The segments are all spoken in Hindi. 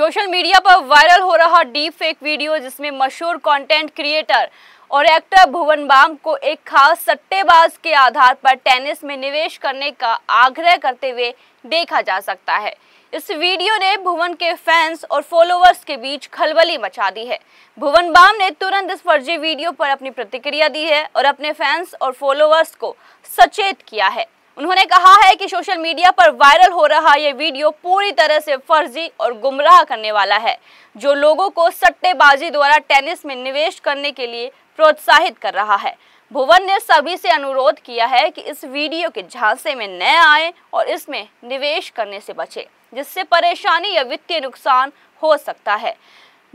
सोशल मीडिया पर वायरल हो रहा डीप फेक वीडियो जिसमें मशहूर कंटेंट क्रिएटर और एक्टर भुवन बाम को एक खास सट्टेबाज के आधार पर टेनिस में निवेश करने का आग्रह करते हुए देखा जा सकता है इस वीडियो ने भुवन के फैंस और फॉलोवर्स के बीच खलबली मचा दी है भुवन बाम ने तुरंत इस फर्जी वीडियो पर अपनी प्रतिक्रिया दी है और अपने फैंस और फॉलोअर्स को सचेत किया है उन्होंने कहा है कि सोशल मीडिया पर वायरल हो रहा ये वीडियो पूरी तरह से फर्जी और गुमराह करने वाला है जो लोगों को सट्टेबाजी द्वारा टेनिस में निवेश करने के लिए प्रोत्साहित कर रहा है भुवन ने सभी से अनुरोध किया है कि इस वीडियो के झांसे में न आए और इसमें निवेश करने से बचे जिससे परेशानी या वित्तीय नुकसान हो सकता है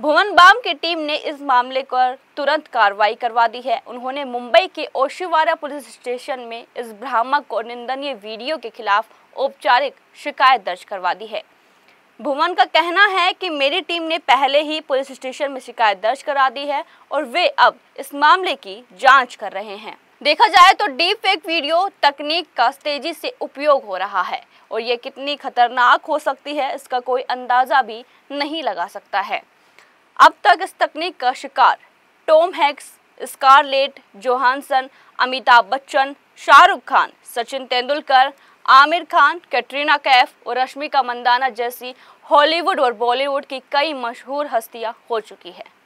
भुवन बाम की टीम ने इस मामले पर तुरंत कार्रवाई करवा दी है उन्होंने मुंबई के ओशिवारा पुलिस स्टेशन में इस भ्रामक और निंदनीय वीडियो के खिलाफ औपचारिक शिकायत दर्ज करवा दी है भुवन का कहना है कि मेरी टीम ने पहले ही पुलिस स्टेशन में शिकायत दर्ज करा दी है और वे अब इस मामले की जांच कर रहे हैं देखा जाए तो डीप फेक वीडियो तकनीक का तेजी से उपयोग हो रहा है और ये कितनी खतरनाक हो सकती है इसका कोई अंदाजा भी नहीं लगा सकता है अब तक इस तकनीक का शिकार Tom Hanks Scarlett Johansson Amitabh Bachchan Shahrukh Khan Sachin Tendulkar Aamir Khan Katrina Kaif और रश्मिका मंदाना जैसी हॉलीवुड और बॉलीवुड की कई मशहूर हस्तियां हो चुकी हैं